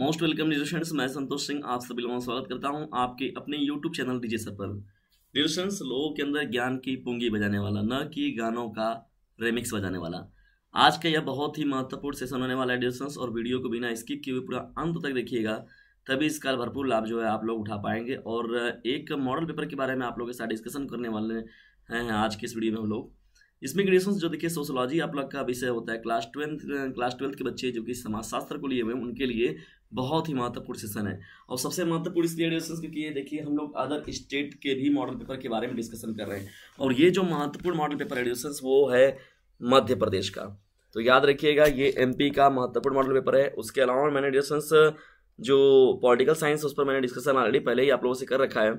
most welcome डिजोशंस मैं संतोष सिंह आप सभी लोगों का स्वागत करता हूं आपके अपने यूट्यूब चैनल डीजे सर पर लोगों के अंदर ज्ञान की पूंगी बजाने वाला न कि गानों का रेमिक्स बजाने वाला आज का यह बहुत ही महत्वपूर्ण सेशन होने वाला है डिजोशंस और वीडियो को बिना स्किप किए पूरा अंत तक देखिएगा तभी इसका भरपूर लाभ जो है आप लोग उठा पाएंगे और एक मॉडल पेपर के बारे में आप लोगों के साथ डिस्कशन करने वाले हैं आज के इस वीडियो में हम लोग इसमें ग्रेजुएशन जो देखिए सोशोलॉजी आप लोग का विषय होता है क्लास ट्वेल्थ क्लास ट्वेल्थ के बच्चे जो कि समाजशास्त्र को लिए हुए उनके लिए बहुत ही महत्वपूर्ण सेशन है और सबसे महत्वपूर्ण इसलिए डिस्कस क्योंकि ये देखिए हम लोग अदर स्टेट के भी मॉडल पेपर के बारे में डिस्कशन कर रहे हैं और ये जो महत्वपूर्ण मॉडल पेपर एडिशन वो है मध्य प्रदेश का तो याद रखिएगा ये एमपी का महत्वपूर्ण मॉडल पेपर है उसके अलावा मैंने एडिशन जो पॉलिटिकल साइंस उस पर मैंने डिस्कशन ऑलरेडी पहले ही आप लोगों से कर रखा है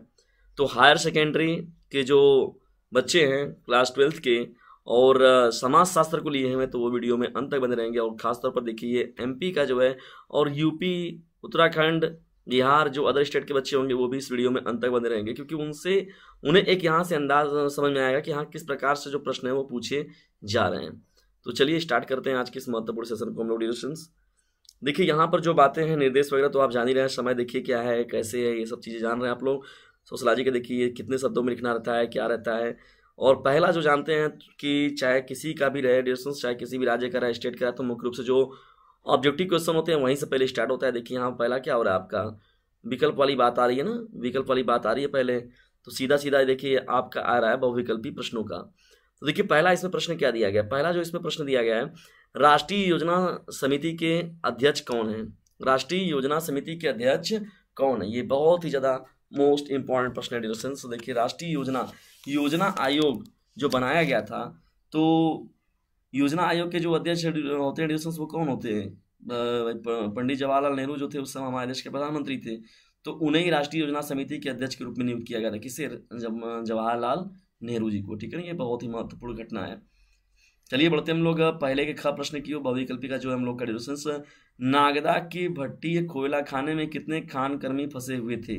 तो हायर सेकेंडरी के जो बच्चे हैं क्लास ट्वेल्थ के और समाज शास्त्र को लिए हैं तो वो वीडियो में अंत तक बने रहेंगे और खासतौर पर देखिए पी का जो है और यूपी उत्तराखंड बिहार जो अदर स्टेट के बच्चे होंगे वो भी इस वीडियो में अंत तक बने रहेंगे क्योंकि उनसे उन्हें एक यहाँ से अंदाज समझ में आएगा कि हाँ किस प्रकार से जो प्रश्न है वो पूछे जा रहे हैं तो चलिए स्टार्ट करते हैं आज के इस महत्वपूर्ण सेशन को हम लोग डिस्कशंस देखिए यहाँ पर जो बातें हैं निर्देश वगैरह तो आप जान ही रहे हैं समय देखिए क्या है कैसे है ये सब चीज़ें जान रहे हैं आप लोग सोशलॉजी के देखिए कितने शब्दों में लिखना रहता है क्या रहता है और पहला जो जानते हैं कि चाहे किसी का भी रहे डिस्टेंस चाहे किसी भी राज्य का रहे स्टेट का रहे तो मुख्य रूप से जो ऑब्जेक्टिव क्वेश्चन होते हैं वहीं से पहले स्टार्ट होता है देखिए यहाँ पहला क्या हो रहा है आपका विकल्प वाली बात आ रही है ना विकल्प वाली बात आ रही है पहले तो सीधा सीधा देखिए आपका आ रहा है बहुविकल्पी प्रश्नों का तो देखिए पहला इसमें प्रश्न क्या दिया गया पहला जो इसमें प्रश्न दिया गया है राष्ट्रीय योजना समिति के अध्यक्ष कौन है राष्ट्रीय योजना समिति के अध्यक्ष कौन है ये बहुत ही ज़्यादा मोस्ट इंपॉर्टेंट है क्वेश्चन तो देखिए राष्ट्रीय योजना योजना आयोग जो बनाया गया था तो योजना आयोग के जो अध्यक्ष होते हैं वो कौन होते हैं पंडित जवाहरलाल नेहरू जो थे उस समय हमारे देश के प्रधानमंत्री थे तो उन्हें ही राष्ट्रीय योजना समिति के अध्यक्ष के रूप में नियुक्त किया गया था किसे जवाहरलाल नेहरू जी को ठीक है ना ये बहुत ही महत्वपूर्ण घटना है चलिए बढ़ते हम लोग पहले के खा प्रश्न की का जो हम लोग का डिस्कशन नागदा की भट्टी कोयला खाने में कितने खान कर्मी फंसे हुए थे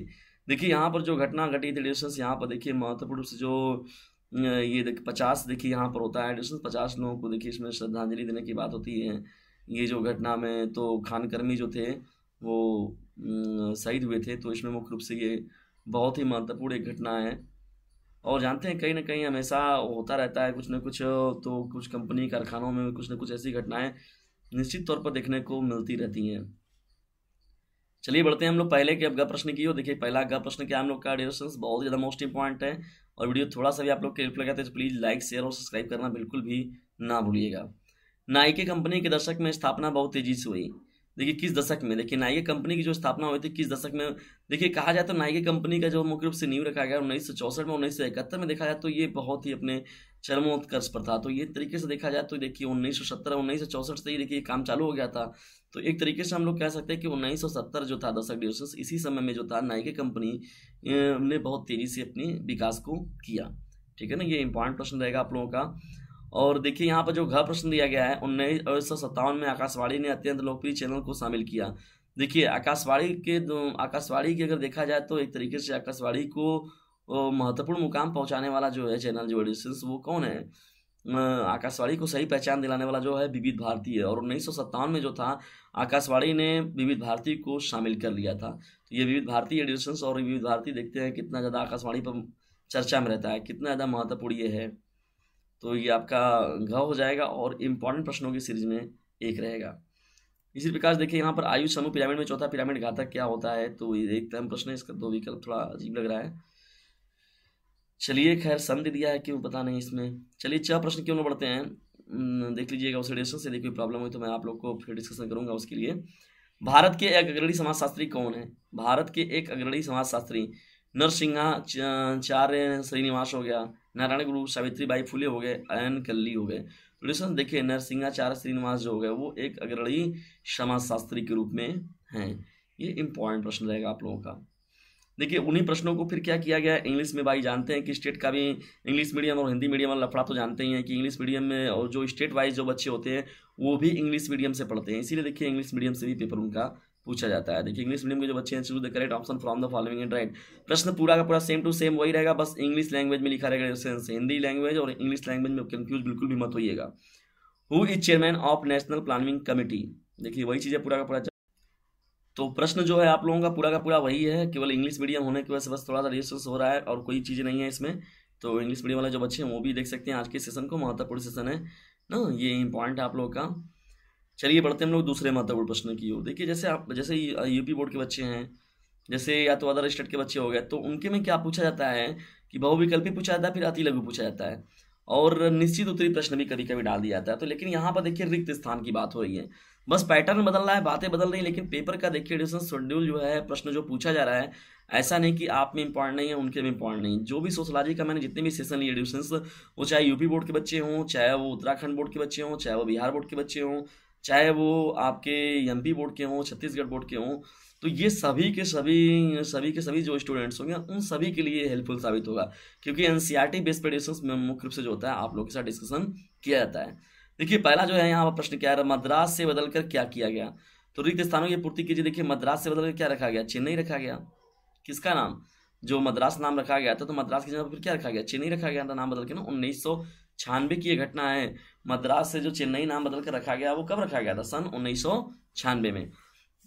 देखिए यहाँ पर जो घटना घटी थी डिस्टेंस यहाँ पर देखिए महत्वपूर्ण से जो ये देखिए पचास देखिए यहाँ पर होता है डिस्टेंस पचास लोगों को देखिए इसमें श्रद्धांजलि देने की बात होती है ये जो घटना में तो खानकर्मी जो थे वो शहीद हुए थे तो इसमें मुख्य रूप से ये बहुत ही महत्वपूर्ण एक घटना है और जानते हैं कहीं ना कहीं हमेशा होता रहता है कुछ ना कुछ तो कुछ कंपनी कारखानों में कुछ ना कुछ ऐसी घटनाएं निश्चित तौर पर देखने को मिलती रहती हैं चलिए बढ़ते हैं हम लोग पहले के अगला प्रश्न की हो देखिए पहला अगला प्रश्न क्या हम लोग का डिस्कशन बहुत ज़्यादा मोस्ट इंपॉर्टेंट है और वीडियो थोड़ा सा भी आप लोग के करते हैं तो प्लीज़ लाइक शेयर और सब्सक्राइब करना बिल्कुल भी ना भूलिएगा नाइके कंपनी के दशक में स्थापना बहुत तेज़ी से हुई देखिए किस दशक में देखिए नाइके कंपनी की जो स्थापना हुई थी किस दशक में देखिए कहा जाए तो नाइके कंपनी का जो मुख्य रूप से नींव रखा गया उन्नीस सौ चौसठ में उन्नीस सौ इकहत्तर में देखा जाए तो ये बहुत ही अपने चरमोत्कर्ष पर था तो ये तरीके से देखा जाए तो देखिए उन्नीस सौ सत्तर उन्नीस सौ चौसठ से ही देखिए काम चालू हो गया था तो एक तरीके से हम लोग कह सकते हैं कि सत्तर जो था दशक डिविजन इसी समय में जो था नाइके कंपनी ने बहुत तेज़ी से अपनी विकास को किया ठीक है ना ये इंपॉर्टेंट प्रश्न रहेगा आप लोगों का और देखिए यहाँ पर जो घर प्रश्न दिया गया है उन्नीस में आकाशवाणी ने अत्यंत लोकप्रिय चैनल को शामिल किया देखिए आकाशवाणी के आकाशवाणी की अगर देखा जाए तो एक तरीके से आकाशवाणी को महत्वपूर्ण मुकाम पहुंचाने वाला जो है चैनल जो एडिशंस वो कौन है आकाशवाणी को सही पहचान दिलाने वाला जो है विविध भारती है और उन्नीस में जो था आकाशवाणी ने विविध भारती को शामिल कर लिया था तो ये विविध भारती एडिशन और विविध भारती देखते हैं कितना ज़्यादा आकाशवाणी पर चर्चा में रहता है कितना ज़्यादा महत्वपूर्ण ये है तो ये आपका घव हो जाएगा और इम्पॉर्टेंट प्रश्नों की सीरीज में एक रहेगा इसी प्रकार देखिए यहाँ पर आयु समूह पिरामिड में चौथा पिरामिड घातक क्या होता है तो ये एक प्रश्न है इसका दो विकल्प थोड़ा अजीब लग रहा है चलिए खैर संधि दिया है क्यों पता नहीं इसमें चलिए छह प्रश्न क्यों बढ़ते हैं देख लीजिएगा उसे रेडिएशन से देखिए प्रॉब्लम हुई तो मैं आप लोग को फिर डिस्कशन करूंगा उसके लिए भारत के एक अग्रणी समाजशास्त्री कौन है भारत के एक अग्रणी समाजशास्त्री नरसिंहाचार्य श्रीनिवास हो गया नारायण गुरु सावित्री बाई फुले हो गए अयन कल्ली हो गए रिलेशन तो देखिए नरसिंहाचार्य श्रीनिवास जो हो गए वो एक अग्रणी समाजशास्त्री के रूप में हैं ये इंपॉर्टेंट प्रश्न रहेगा आप लोगों का देखिए उन्हीं प्रश्नों को फिर क्या किया गया इंग्लिश में भाई जानते हैं कि स्टेट का भी इंग्लिश मीडियम और हिंदी मीडियम वाला लफड़ा तो जानते ही हैं कि इंग्लिश मीडियम में और जो स्टेट वाइज जो बच्चे होते हैं वो भी इंग्लिश मीडियम से पढ़ते हैं इसीलिए देखिए इंग्लिश मीडियम से भी पेपर उनका पूछा जाता है देखिए इंग्लिश मीडियम के जो बच्चे हैं choose the correct option from the following and write प्रश्न पूरा का पूरा सेम टू सेम वही रहेगा बस इंग्लिश लैंग्वेज में लिखा रहेगा सेंस हिंदी लैंग्वेज और इंग्लिश लैंग्वेज में कंफ्यूज बिल्कुल भी मत होइएगा who is chairman of national planning committee देखिए वही चीज़ें पूरा का पूरा तो प्रश्न जो है आप लोगों का पूरा का पूरा वही है केवल इंग्लिश मीडियम होने की वजह से बस थोड़ा सा रिजिस्टेंस हो रहा है और कोई चीज़ नहीं है इसमें तो इंग्लिश मीडियम वाले जो बच्चे हैं वो भी देख सकते हैं आज के सेशन को महत्वपूर्ण सेशन है ना ये इंपॉर्टेंट है आप लोगों का चलिए बढ़ते हम लोग दूसरे महत्वपूर्ण प्रश्न की ओर देखिए जैसे आप जैसे यूपी बोर्ड के बच्चे हैं जैसे या तो अदर स्टेट के बच्चे हो गए तो उनके में क्या पूछा जाता है कि बहुविकल्पी पूछा जाता है फिर अति लघु पूछा जाता है और निश्चित उत्तरी प्रश्न भी कभी कभी डाल दिया जाता है तो लेकिन यहाँ पर देखिए रिक्त स्थान की बात हो रही है बस पैटर्न बदल रहा है बातें बदल रही है लेकिन पेपर का देखिए एडिशन शेड्यूल जो है प्रश्न जो पूछा जा रहा है ऐसा नहीं कि आप में इम्पॉर्ट नहीं है उनके में इम्पॉर्ट नहीं जो भी सोशलॉजी का मैंने जितने भी सेशन लिए एडिशंस वो चाहे यूपी बोर्ड के बच्चे हों चाहे वो उत्तराखंड बोर्ड के बच्चे हों चाहे वो बिहार बोर्ड के बच्चे हों चाहे वो आपके एम बोर्ड के हों छत्तीसगढ़ बोर्ड के हों तो ये सभी के सभी सभी के सभी जो स्टूडेंट्स होंगे उन सभी के लिए हेल्पफुल साबित होगा क्योंकि N C R T base पर में मुख्य रूप से जो होता है आप लोगों के साथ डिस्कशन किया जाता है देखिए पहला जो है यहाँ पर प्रश्न क्या है मद्रास से बदलकर क्या किया गया तो रिक्त स्थानों की पूर्ति कीजिए देखिए मद्रास से बदलकर क्या रखा गया चेन्नई रखा गया किसका नाम जो मद्रास नाम रखा गया था तो मद्रास की जगह फिर क्या रखा गया चेन्नई रखा गया था नाम बदल के ना उन्नीस सौ की यह घटना है मद्रास से जो चेन्नई नाम बदलकर रखा गया वो कब रखा गया था सन उन्नीस सौ छानवे में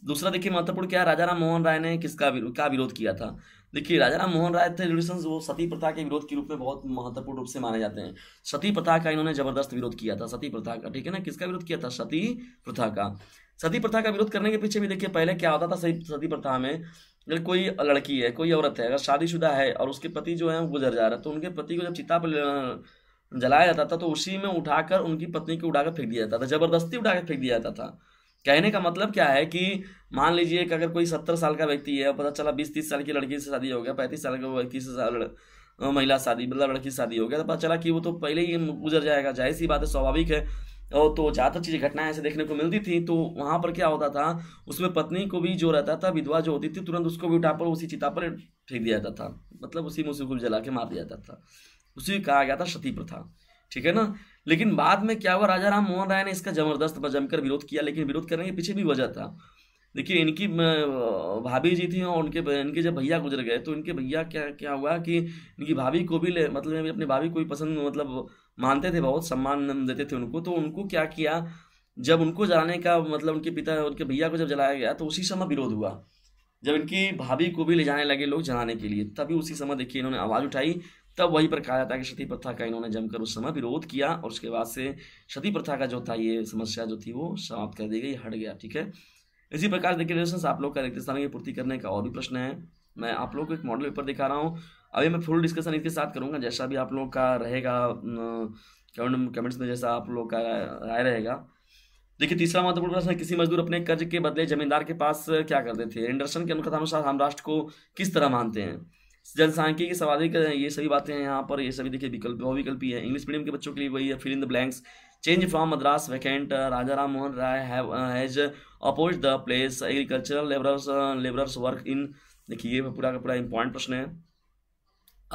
दूसरा देखिए महत्वपूर्ण क्या है राजा राम मोहन राय ने किसका का विरोध किया था देखिए राजा राम मोहन राय थे वो सती प्रथा के विरोध के रूप में बहुत महत्वपूर्ण रूप से माने जाते हैं सती प्रथा का इन्होंने जबरदस्त विरोध किया था सती प्रथा का ठीक है ना किसका विरोध किया था सती प्रथा का सती प्रथा का विरोध करने के पीछे भी देखिए पहले क्या होता था सती प्रथा में अगर कोई लड़की है कोई औरत है अगर शादीशुदा है और उसके पति जो है वो गुजर जा रहा है तो उनके पति को जब चिता पर जलाया जाता था तो उसी में उठाकर उनकी पत्नी को उड़ाकर फेंक दिया जाता था जबरदस्ती उठाकर फेंक दिया जाता था कहने का मतलब क्या है कि मान लीजिए कि अगर कोई सत्तर साल का व्यक्ति है पता चला बीस तीस साल की लड़की से शादी हो गया पैंतीस साल के व्यक्ति से महिला शादी मतलब लड़की शादी हो गया तो पता चला कि वो तो पहले ही गुजर जाएगा जाहिर सी बात है स्वाभाविक है और तो ज़्यादातर चीज़ें घटनाएं ऐसे देखने को मिलती थी तो वहाँ पर क्या होता था उसमें पत्नी को भी जो रहता था विधवा जो होती थी तुरंत उसको भी उठा पर उसी चिता पर फेंक दिया जाता था मतलब उसी में उसी को जला के मार दिया जाता था उसी कहा गया था क्षति प्रथा ठीक है ना लेकिन बाद में क्या हुआ राजा राम मोहन राय ने इसका जबरदस्त जमकर विरोध किया लेकिन विरोध करने के पीछे भी वजह था देखिए इनकी भाभी जी थी और उनके इनके जब भैया गुजर गए तो इनके भैया क्या क्या हुआ कि इनकी भाभी को भी ले मतलब अपने भाभी को भी पसंद मतलब मानते थे बहुत सम्मान देते थे उनको तो उनको क्या किया जब उनको जलाने का मतलब उनके पिता उनके भैया को जब जलाया गया तो उसी समय विरोध हुआ जब इनकी भाभी को भी ले जाने लगे लोग जलाने के लिए तभी उसी समय देखिए इन्होंने आवाज़ उठाई तब वहीं पर कहा जाता है कि क्षति प्रथा का इन्होंने जमकर उस समय विरोध किया और उसके बाद से क्षति प्रथा का जो था ये समस्या जो थी वो समाप्त कर दी गई हट गया ठीक है इसी प्रकार देखिए रिलेशन आप लोग का रिक्तिस्थान की पूर्ति करने का और भी प्रश्न है मैं आप लोग को एक मॉडल पेपर दिखा रहा हूँ अभी मैं फुल डिस्कशन इसके साथ करूँगा जैसा भी आप लोग का रहेगा कमेंट कमेंट्स में जैसा आप लोग का राय रहेगा देखिए तीसरा महत्वपूर्ण प्रश्न है किसी मजदूर अपने कर्ज के बदले जमींदार के पास क्या करते थे एंडरसन के अनुसार हम राष्ट्र को किस तरह मानते हैं जनसांख्यिकी स्वाधिक ये सभी बातें हैं यहाँ पर ये सभी देखिए विकल्प बहुविकल्पी है इंग्लिश मीडियम के बच्चों के लिए वही है fill in the blanks change from Madras vacant Raja Ram Mohan Roy has oppose the place agricultural labourers labourers work in देखिए ये पूरा का पूरा इंपॉर्टेंट प्रश्न है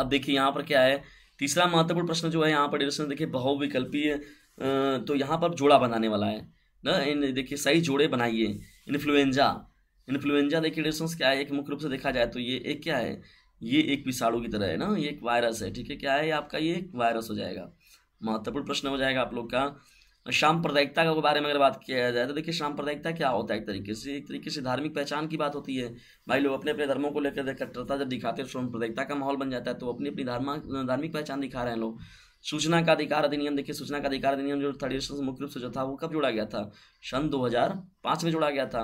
अब देखिए यहाँ पर क्या है तीसरा महत्वपूर्ण प्रश्न जो है यहाँ पर देखिए बहुविकल्पी uh, तो यहाँ पर जोड़ा बनाने वाला है ना इन देखिए सही जोड़े बनाइए इन्फ्लुएंजा इन्फ्लुएंजा देखिए डिस्टेंस क्या है एक मुख्य रूप से देखा जाए तो ये एक क्या है ये एक विषाणु की तरह है ना ये एक वायरस है ठीक है क्या है आपका ये एक वायरस हो जाएगा महत्वपूर्ण प्रश्न हो जाएगा आप लोग का सांप्रदायिकता के बारे में अगर बात किया जाए तो देखिए सांप्रदायिकता क्या होता है एक तरीके से एक तरीके से धार्मिक पहचान की बात होती है भाई लोग अपने अपने धर्मों को लेकर कट्टरता जब दिखाते हैं तो प्रदायिकता का माहौल बन जाता है तो अपनी अपनी धार्मिक पहचान दिखा रहे हैं लोग सूचना का अधिकार अधिनियम देखिए सूचना का अधिकार अधिनियम जो ट्रेडिशनल मुख्य रूप से जो था वो कब जोड़ा गया था सन दो में जोड़ा गया था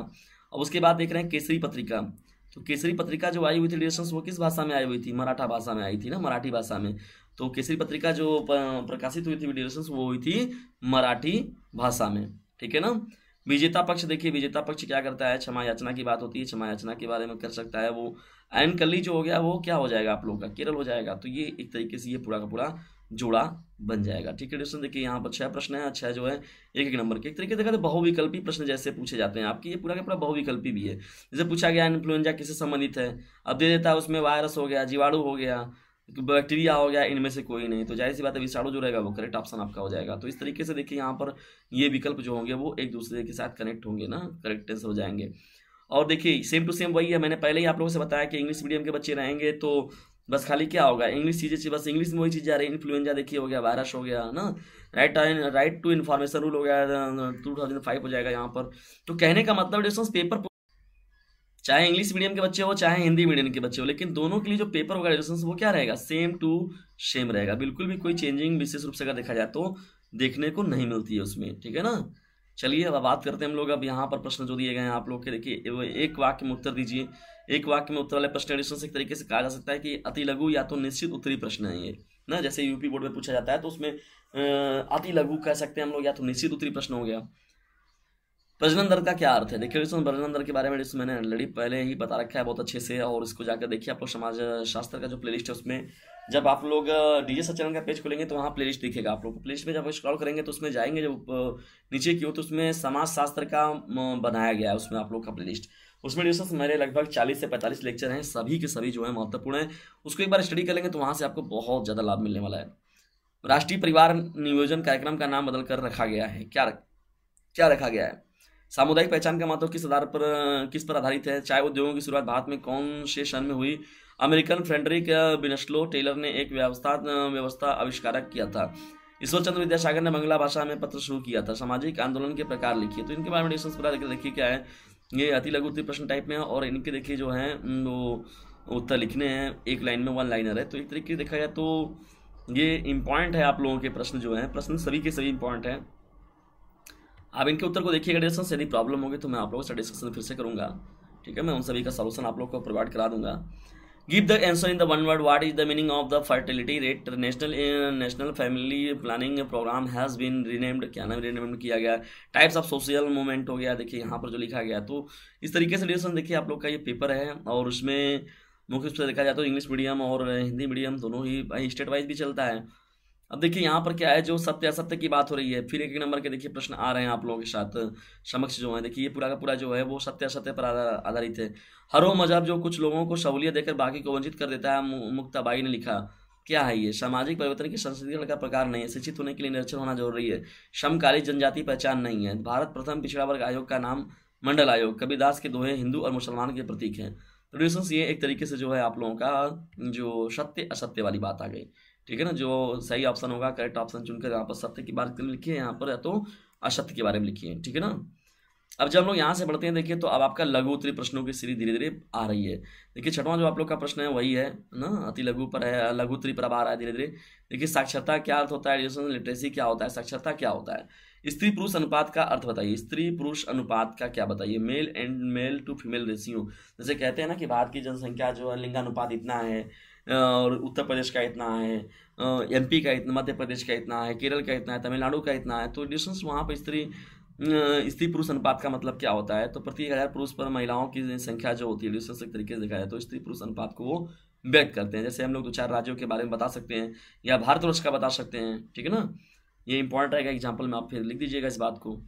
अब उसके बाद देख रहे हैं केसरी पत्रिका तो केसरी पत्रिका जो आई हुई थी डिरेक्शन वो किस भाषा में आई हुई थी मराठा भाषा में आई थी ना मराठी भाषा में तो केसरी पत्रिका जो प्रकाशित हुई थी डिरेक्शन वो हुई थी मराठी भाषा में ठीक है ना विजेता पक्ष देखिए विजेता पक्ष क्या करता है क्षमा याचना की बात होती है क्षमा याचना के बारे में कर सकता है वो एन कली जो हो गया वो क्या हो जाएगा आप लोगों का केरल हो जाएगा तो ये एक तरीके से ये पूरा का पूरा जोड़ा बन जाएगा ठीक है क्वेश्चन देखिए यहाँ पर छह प्रश्न है छह जो है एक एक नंबर के एक तरीके देखा तो बहुविकल्पी प्रश्न जैसे पूछे जाते हैं आपकी ये पूरा का पूरा बहुविकल्पी भी है जैसे पूछा गया इन्फ्लुएंजा किससे संबंधित है अब दे देता है उसमें वायरस हो गया जीवाणु हो गया बैक्टीरिया हो गया इनमें से कोई नहीं तो जाहिर सी बात है विषाणु जो रहेगा वो करेक्ट ऑप्शन आपका हो जाएगा तो इस तरीके से देखिए यहाँ पर ये विकल्प जो होंगे वो एक दूसरे के साथ कनेक्ट होंगे ना करेक्ट आंसर हो जाएंगे और देखिए सेम टू सेम वही है मैंने पहले ही आप लोगों से बताया कि इंग्लिश मीडियम के बच्चे रहेंगे तो बस खाली क्या होगा इंग्लिश चीज़ें बस इंग्लिश में वही चीज़ें आ रही है इन्फ्लुएंजा देखिए हो गया वायरस हो गया ना right right to information rule हो गया टू थाउजेंड फाइव हो जाएगा यहाँ पर तो कहने का मतलब पेपर चाहे इंग्लिश मीडियम के बच्चे हो चाहे हिंदी मीडियम के बच्चे हो लेकिन दोनों के लिए जो पेपर होगा डिस्टेंस वो क्या रहेगा सेम टू सेम रहेगा बिल्कुल भी कोई चेंजिंग विशेष रूप से अगर देखा जाए तो देखने को नहीं मिलती है उसमें ठीक है ना चलिए अब बात करते हैं हम लोग अब यहाँ पर प्रश्न जो दिए गए हैं आप लोग के देखिए एक वाक्य में उत्तर दीजिए एक वाक्य में उत्तर वाले प्रश्न एडिशन से एक तरीके से कहा जा सकता है कि अति लघु या तो निश्चित उत्तरी प्रश्न है ये ना जैसे यूपी बोर्ड में पूछा जाता है तो उसमें अति लघु कह सकते हैं हम लोग या तो निश्चित उत्तरी प्रश्न हो गया प्रजनन दर का क्या अर्थ है देखिए दोस्तों प्रजनन दर के बारे में मैंने ऑलरेडी पहले ही बता रखा है बहुत अच्छे से और इसको जाकर देखिए आप लोग समाज शास्त्र का जो प्लेलिस्ट है उसमें जब आप लोग डीजे सर चैनल का पेज खोलेंगे तो वहाँ प्लेलिस्ट दिखेगा आप लोग प्लेलिस्ट में जब स्क्रॉल करेंगे तो उसमें जाएंगे जब नीचे की हो तो उसमें समाज शास्त्र का बनाया गया है उसमें आप लोग का प्लेलिस्ट उसमें डिस्कस मेरे लगभग 40 से 45 लेक्चर हैं सभी के सभी जो है महत्वपूर्ण है उसको एक बार स्टडी कर लेंगे तो वहाँ से आपको बहुत ज़्यादा लाभ मिलने वाला है राष्ट्रीय परिवार नियोजन कार्यक्रम का नाम बदल कर रखा गया है क्या क्या रखा गया है सामुदायिक पहचान का महत्व किस आधार पर किस पर आधारित है चाय उद्योगों की शुरुआत भारत में कौन से क्षण में हुई अमेरिकन फ्रेडरिक बिनस्लो टेलर ने एक व्यवस्था व्यवस्था आविष्कारक किया था ईश्वर चंद्र विद्यासागर ने बंगला भाषा में पत्र शुरू किया था सामाजिक आंदोलन के प्रकार लिखिए तो इनके बारे में देखिए क्या है ये अति लघु प्रश्न टाइप में है और इनके देखिए जो है वो उत्तर लिखने हैं एक लाइन में वन लाइनर है तो एक तरीके से देखा जाए तो ये इम्पॉर्टेंट है आप लोगों के प्रश्न जो है प्रश्न सभी के सभी इम्पॉर्टेंट हैं आप इनके उत्तर को देखिएगा डिस्कस यदि प्रॉब्लम होगी तो मैं आप लोगों से डिस्कशन फिर से करूँगा ठीक है मैं उन सभी का सोल्यूशन आप लोग को प्रोवाइड करा दूंगा give the answer in the one word what is the meaning of the fertility rate national national family planning programme has been renamed क्या नाम रिनेम्ड किया गया टाइप्स ऑफ सोशल मोमेंट हो गया देखिए यहाँ पर जो लिखा गया तो इस तरीके से रिलेशन देखिए आप लोग का ये पेपर है और उसमें मुख्य रूप से देखा जाए तो इंग्लिश मीडियम और हिंदी मीडियम दोनों ही स्टेट वाइज भी चलता है अब देखिए यहाँ पर क्या है जो सत्य असत्य की बात हो रही है फिर एक नंबर के देखिए प्रश्न आ रहे हैं आप लोगों के साथ समक्ष जो है देखिए ये पूरा का पूरा जो है वो सत्य असत्य पर आधारित है हरो मजहब जो कुछ लोगों को सहूलियत देकर बाकी को वंचित कर देता है मुक्ताबाई ने लिखा क्या है ये सामाजिक परिवर्तन की संस्कृतिकरण का प्रकार नहीं है शिक्षित होने के लिए निरक्षर होना जरूरी है समकालीन जनजाति पहचान नहीं है भारत प्रथम पिछड़ा वर्ग आयोग का नाम मंडल आयोग कबीरदास के दोहे हिंदू और मुसलमान के प्रतीक हैं तो ये एक तरीके से जो है आप लोगों का जो सत्य असत्य वाली बात आ गई ठीक है ना जो सही ऑप्शन होगा करेक्ट ऑप्शन चुनकर यहाँ पर सत्य की में लिखिए यहाँ पर या तो असत्य के बारे में लिखिए ठीक है ना अब जब हम लोग यहाँ से बढ़ते हैं देखिए तो अब आपका लघु उत्तरी प्रश्नों की सीरीज धीरे धीरे आ रही है देखिए छठवां जो आप लोग का प्रश्न है वही है ना अति लघु पर है लघु उत्तरी पर अब आ रहा है धीरे धीरे देखिए साक्षरता क्या अर्थ होता है एजुकेशन लिटरेसी क्या होता है साक्षरता क्या होता है स्त्री पुरुष अनुपात का अर्थ बताइए स्त्री पुरुष अनुपात का क्या बताइए male and male to female ratio जैसे कहते हैं ना कि भारत की जनसंख्या जो है लिंगानुपात इतना है और उत्तर प्रदेश का इतना है एमपी का इतना मध्य प्रदेश का इतना है केरल का इतना है तमिलनाडु का इतना है तो डिस्टेंस वहाँ पर स्त्री स्त्री पुरुष अनुपात का मतलब क्या होता है तो प्रति हज़ार पुरुष पर महिलाओं की संख्या जो होती है डिस्टेंस एक तरीके से देखा जाए तो स्त्री पुरुष अनुपात को वो व्यक्त करते हैं जैसे हम लोग दो चार राज्यों के बारे में बता सकते हैं या भारतवर्ष का बता सकते हैं ठीक है ना ये इंपॉर्टेंट रहेगा एग्जाम्पल में आप फिर लिख दीजिएगा इस बात को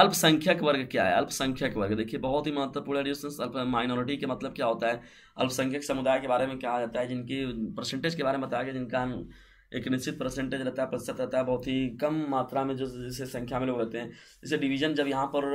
अल्पसंख्यक वर्ग क्या है अल्पसंख्यक वर्ग देखिए बहुत ही महत्वपूर्ण है अल्प माइनॉरिटी के मतलब क्या होता है अल्पसंख्यक समुदाय के बारे में कहा जाता है जिनकी परसेंटेज के बारे में बताया गया जिनका एक निश्चित परसेंटेज रहता है प्रतिशत रहता है बहुत ही कम मात्रा में जो जैसे संख्या में लोग रहते हैं जैसे डिवीजन जब यहाँ पर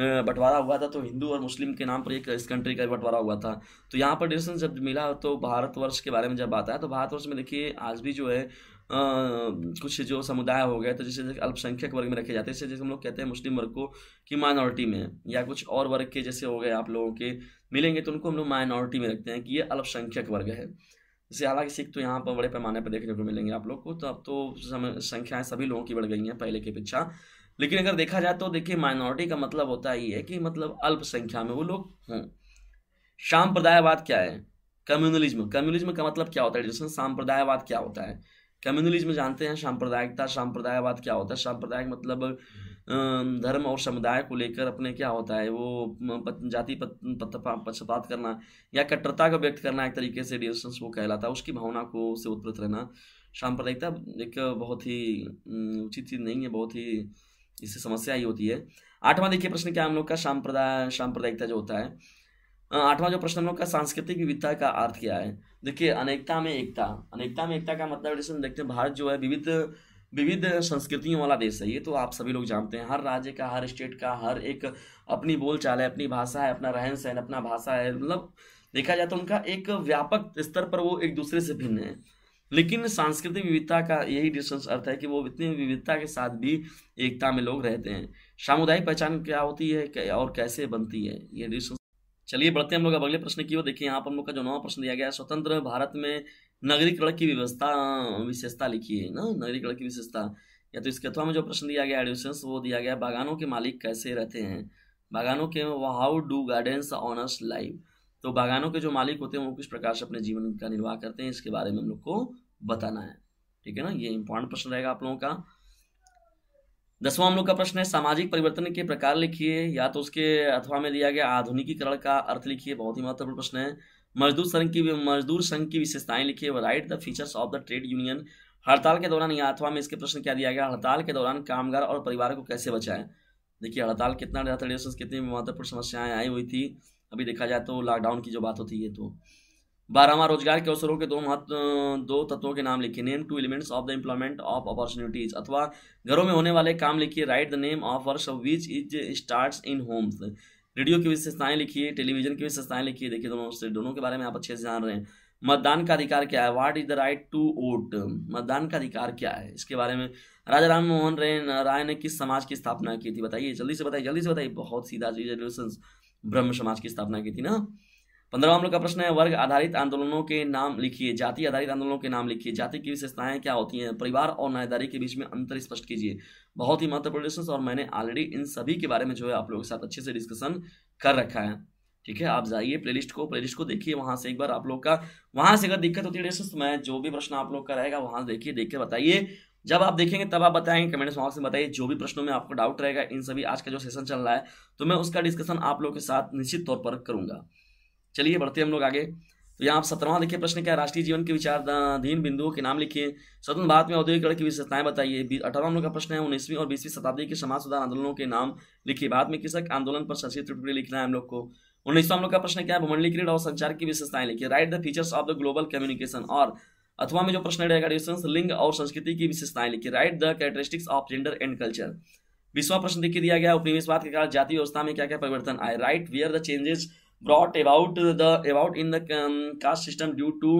बंटवारा हुआ था तो हिंदू और मुस्लिम के नाम पर एक इस कंट्री का बंटवारा हुआ था तो यहाँ पर डिसीजन जब मिला तो भारतवर्ष के बारे में जब बात है तो भारतवर्ष में देखिए आज भी जो है कुछ जो समुदाय हो गए तो जैसे अल्पसंख्यक वर्ग में रखे जाते हैं जैसे जैसे हम लोग कहते हैं मुस्लिम वर्ग को कि माइनॉरिटी में या कुछ और वर्ग के जैसे हो गए आप लोगों के मिलेंगे तो उनको हम लोग माइनॉरिटी में रखते हैं कि ये अल्पसंख्यक वर्ग है जैसे हालांकि सिख तो यहाँ पर बड़े पैमाने पर देखने को मिलेंगे आप लोग को तो अब तो संख्याएं सभी लोगों की बढ़ गई हैं पहले की अपेक्षा लेकिन अगर देखा जाए तो देखिए माइनॉरिटी का मतलब होता ही है कि मतलब अल्पसंख्या में वो लोग हों साम्प्रदायवाद क्या है कम्युनलिज्म कम्युनलिज्म का मतलब क्या होता है साम्प्रदायवाद क्या होता है कम्युनलिज्म जानते हैं सांप्रदायिकता सांप्रदायवाद क्या होता है सांप्रदायिक मतलब धर्म और समुदाय को लेकर अपने क्या होता है वो जाति पक्षपात करना या कट्टरता को व्यक्त करना एक तरीके से डिस्टेंस वो कहलाता है उसकी भावना को से उत्पृत रहना सांप्रदायिकता एक बहुत ही उचित चीज़ नहीं है बहुत ही इससे समस्या ही होती है आठवां देखिए प्रश्न क्या हम लोग का सांप्रदाय सांप्रदायिकता जो होता है आठवां जो प्रश्न हम लोग का सांस्कृतिक विविधता का अर्थ क्या है देखिए अनेकता में एकता अनेकता में एकता का मतलब जैसे हम देखते हैं भारत जो है विविध विविध संस्कृतियों वाला देश है ये तो आप सभी लोग जानते हैं हर राज्य का हर स्टेट का हर एक अपनी बोलचाल है अपनी भाषा है अपना रहन सहन अपना भाषा है मतलब देखा जाए तो उनका एक व्यापक स्तर पर वो एक दूसरे से भिन्न है लेकिन सांस्कृतिक विविधता का यही डिस्टेंस अर्थ है कि वो इतनी विविधता के साथ भी एकता में लोग रहते हैं सामुदायिक पहचान क्या होती है और कैसे बनती है ये डिस्टेंस चलिए बढ़ते हैं हम लोग अब अगले प्रश्न की ओर देखिए यहाँ पर हम लोग का जो नवा प्रश्न दिया गया है स्वतंत्र भारत में नगरीकरण की व्यवस्था विशेषता लिखी है ना नगरीकरण की विशेषता या तो इसके अथवा में जो प्रश्न दिया गया एडमिशन वो दिया गया बागानों के मालिक कैसे रहते हैं बागानों के how do gardens owners live तो बागानों के जो मालिक होते हैं वो किस प्रकार से अपने जीवन का निर्वाह करते हैं इसके बारे में हम लोग को बताना है ठीक है ना ये इंपॉर्टेंट प्रश्न रहेगा आप लोगों का दसवां हम लोग का प्रश्न है सामाजिक परिवर्तन के प्रकार लिखिए या तो उसके अथवा में दिया गया आधुनिकीकरण का अर्थ लिखिए बहुत ही महत्वपूर्ण प्रश्न है मजदूर संघ की मजदूर संघ की विशेषताएं लिखिए write the features of the trade union हड़ताल के दौरान या अथवा में इसके प्रश्न क्या दिया गया हड़ताल के दौरान कामगार और परिवार को कैसे बचाएं देखिए हड़ताल कितना कितनी महत्वपूर्ण समस्याएं आई हुई थी अभी देखा जाए तो लॉकडाउन की जो बात होती है तो बारहवा रोजगार के अवसरों के दो महत्व दो तत्वों के नाम लिखिए name two elements of the employment of opportunities अथवा घरों में होने वाले काम लिखिए write the name of work which is start in homes radio की विशेषताएं लिखिए टेलीविजन की विशेषताएं लिखिए देखिए दोनों से दोनों के बारे में आप अच्छे से जान रहे हैं मतदान का अधिकार क्या है what is the right to vote मतदान का अधिकार क्या है इसके बारे में राजा राम मोहन राय ने किस समाज की स्थापना की थी बताइए जल्दी से बताइए जल्दी से बताइए बहुत सीधा ब्रह्म समाज की स्थापना की थी ना पंद्रह नंबर का प्रश्न है वर्ग आधारित आंदोलनों के नाम लिखिए जाति आधारित आंदोलनों के नाम लिखिए जाति की विशेषताएं क्या होती हैं परिवार और नायदारी के बीच में अंतर स्पष्ट कीजिए बहुत ही महत्वपूर्ण प्रश्न और मैंने ऑलरेडी इन सभी के बारे में जो है आप लोगों के साथ अच्छे से डिस्कशन कर रखा है ठीक है आप जाइए प्ले को प्ले को देखिए वहां से एक बार आप लोग का वहां से अगर दिक्कत होती है तो मैं जो भी प्रश्न आप लोग का रहेगा वहां देखिए देख के बताइए जब आप देखेंगे तब आप बताएंगे कमेंट्स बॉक्स में बताइए जो भी प्रश्नों में आपको डाउट रहेगा इन सभी आज का जो सेशन चल रहा है तो मैं उसका डिस्कशन आप लोग के साथ निश्चित तौर पर करूंगा चलिए बढ़ते हम लोग आगे तो यहाँ आप सत्रवा देखिए प्रश्न क्या है राष्ट्रीय जीवन के विचारधीन बिंदुओं के नाम लिखिए स्वतंत्र भारत में औद्योगिकरण की विशेषताएं बताइए अठारह नंबर का प्रश्न है उन्नीसवीं और बीसवीं शताब्दी के समाज सुधार आंदोलनों के नाम लिखिए भारत में कृषक आंदोलन पर शशि त्रिपुरी लिखना है हम लोग को उन्नीसवा हम लोग का प्रश्न क्या है भूमंडलीकृत और संचार की विशेषताएं लिखिए write the features of the global communication और अथवा में जो प्रश्न रहेगा डिस्टेंस लिंग और संस्कृति की विशेषताएं लिखिए write the characteristics of gender and culture बीसवा प्रश्न देखिए दिया गया उपनिवेशवाद के कारण जाति व्यवस्था में क्या क्या परिवर्तन आए write where the changes brought about the about in the um, caste system due to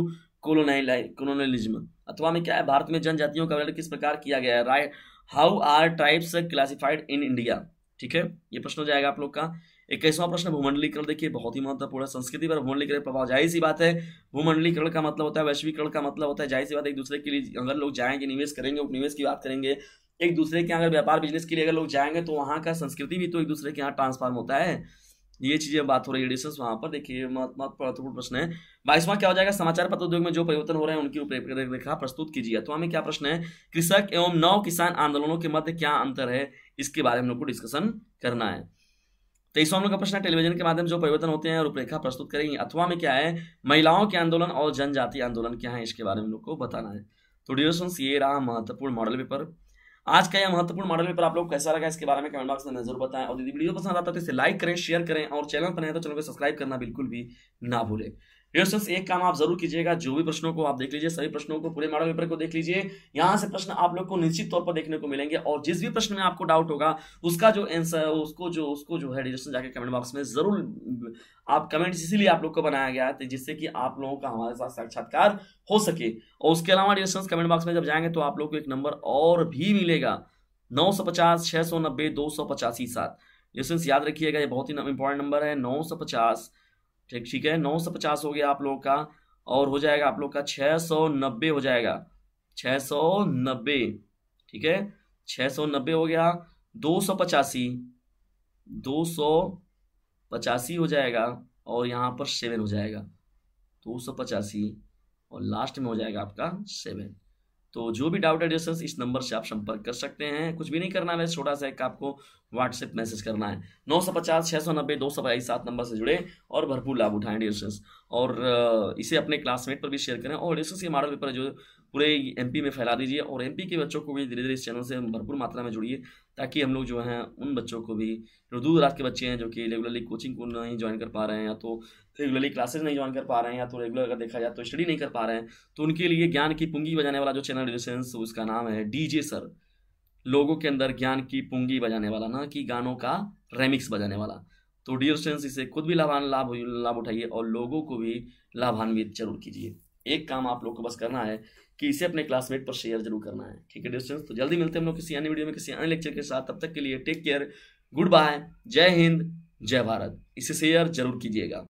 colonialism अथवा में क्या है भारत में जनजातियों का वर्णन किस प्रकार किया गया है write how are tribes classified in India ठीक है ये प्रश्न हो जाएगा आप लोग का इक्कीसवां प्रश्न भूमंडलीकरण देखिए बहुत ही महत्वपूर्ण है संस्कृति पर भूमंडलीकरण प्रभाव जाहिर सी बात है भूमंडलीकरण का मतलब होता है वैश्वीकरण का मतलब होता है जाहिर सी बात एक दूसरे के लिए अगर लोग जाएंगे निवेश करेंगे उपनिवेश की बात करेंगे एक दूसरे के अगर व्यापार बिजनेस के लिए अगर लोग जाएंगे तो वहाँ का संस्कृति भी तो एक दूसरे के यहाँ ट्रांसफॉर्म होता है ये चीजें बात हो रही है डिस्कस वहां पर देखिए महत्वपूर्ण प्रश्न है बाईसवा क्या हो जाएगा समाचार पत्र उद्योग में जो परिवर्तन हो रहे हैं उनकी रूपरेखा प्रस्तुत कीजिए तो हमें क्या प्रश्न है कृषक एवं नौ किसान आंदोलनों के मध्य क्या अंतर है इसके बारे में लोग को डिस्कशन करना है तेईसवा का प्रश्न है टेलीविजन के माध्यम जो परिवर्तन होते हैं रूपरेखा प्रस्तुत करेंगे अथवा में क्या है महिलाओं के आंदोलन और जनजाति आंदोलन क्या है इसके बारे में लोग को बताना है तो ड्यूरेशन ये रहा महत्वपूर्ण मॉडल पेपर आज का यह महत्वपूर्ण मॉडल पेपर आप लोग कैसा लगा इसके बारे में कमेंट बॉक्स में जरूर बताएं और यदि वीडियो पसंद आता है तो इसे लाइक करें शेयर करें और चैनल पर नहीं तो चैनल को सब्सक्राइब करना बिल्कुल भी ना भूलें रिहर्सल एक काम आप जरूर कीजिएगा जो भी प्रश्नों को आप देख लीजिए सभी प्रश्नों को पूरे मॉडल पेपर को देख लीजिए यहाँ से प्रश्न आप लोग को निश्चित तौर पर देखने को मिलेंगे और जिस भी प्रश्न में आपको डाउट होगा उसका जो आंसर है उसको जो उसको जो है रिहर्सल जाके कमेंट बॉक्स में जरूर आप कमेंट इसीलिए आप लोग को बनाया गया है तो जिससे कि आप लोगों का हमारे साथ साक्षात्कार हो सके और उसके अलावा रिहर्सल कमेंट बॉक्स में जब जाएंगे तो आप लोग को एक नंबर और भी मिलेगा नौ सौ पचास छः सौ नब्बे दो सौ पचासी सात रिहर्सल याद रखिएगा ये बहुत ही इंपॉर्टेंट नंबर है नौ सौ पचास ठीक ठीक है नौ सौ पचास हो गया आप लोगों का और हो जाएगा आप लोग का छः सौ नब्बे हो जाएगा छः सौ नब्बे ठीक है छः सौ नब्बे हो गया दो सौ पचासी दो सौ पचासी हो जाएगा और यहाँ पर सेवन हो जाएगा दो सौ पचासी और लास्ट में हो जाएगा आपका सेवन तो जो भी डाउट है डिस्टेंस इस नंबर से आप संपर्क कर सकते हैं कुछ भी नहीं करना है छोटा सा एक आपको व्हाट्सएप मैसेज करना है नौ सौ पचास छः सौ नब्बे दो सौ बाईस सात नंबर से जुड़े और भरपूर लाभ उठाएं डिस्टेंस और इसे अपने क्लासमेट पर भी शेयर करें और डिस्टेंस के मॉडल पेपर जो पूरे एमपी में फैला दीजिए और एमपी के बच्चों को भी धीरे धीरे इस चैनल से भरपूर मात्रा में जुड़िए ताकि हम लोग जो हैं उन बच्चों को भी जो दूर दराज के बच्चे हैं जो कि रेगुलरली कोचिंग को नहीं ज्वाइन कर पा रहे हैं या तो रेगुलरली क्लासेस नहीं ज्वाइन कर पा रहे हैं या तो रेगुलर अगर देखा जाए तो स्टडी नहीं कर पा रहे हैं तो उनके लिए ज्ञान की पुंगी बजाने वाला जो चैनल रिलेशंस उसका नाम है डी सर लोगों के अंदर ज्ञान की पुंगी बजाने वाला ना कि गानों का रेमिक्स बजाने वाला तो डियर स्टूडेंट्स इसे खुद भी लाभान लाभ लाभ उठाइए और लोगों को भी लाभान्वित जरूर कीजिए एक काम आप लोग को बस करना है कि इसे अपने क्लासमेट पर शेयर जरूर करना है ठीक है डिस्टेंस तो जल्दी मिलते हैं हम लोग किसी अन्य वीडियो में किसी अन्य लेक्चर के साथ तब तक के लिए टेक केयर गुड बाय जय हिंद जय भारत इसे शेयर जरूर कीजिएगा